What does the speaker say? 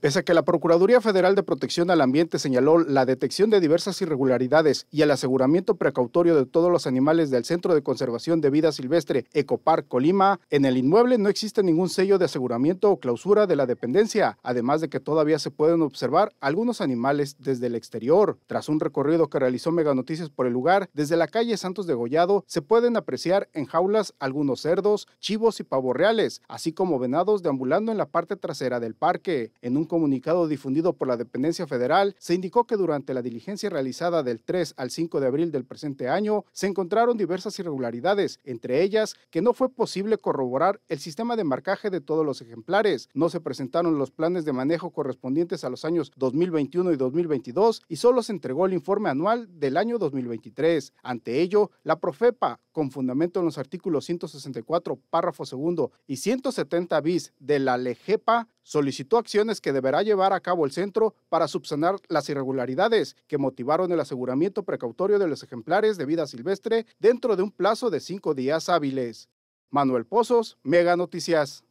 Pese a que la Procuraduría Federal de Protección al Ambiente señaló la detección de diversas irregularidades y el aseguramiento precautorio de todos los animales del Centro de Conservación de Vida Silvestre Ecopar Colima, en el inmueble no existe ningún sello de aseguramiento o clausura de la dependencia, además de que todavía se pueden observar algunos animales desde el exterior. Tras un recorrido que realizó Meganoticias por el lugar, desde la calle Santos de Gollado se pueden apreciar en jaulas algunos cerdos, chivos y pavos reales, así como venados deambulando en la parte trasera del parque. En un comunicado difundido por la dependencia federal, se indicó que durante la diligencia realizada del 3 al 5 de abril del presente año, se encontraron diversas irregularidades, entre ellas que no fue posible corroborar el sistema de marcaje de todos los ejemplares, no se presentaron los planes de manejo correspondientes a los años 2021 y 2022 y solo se entregó el informe anual del año 2023. Ante ello, la Profepa, con fundamento en los artículos 164, párrafo segundo y 170 bis de la LEGEPA, solicitó acciones que deberá llevar a cabo el centro para subsanar las irregularidades que motivaron el aseguramiento precautorio de los ejemplares de vida silvestre dentro de un plazo de cinco días hábiles. Manuel Pozos, Mega Noticias.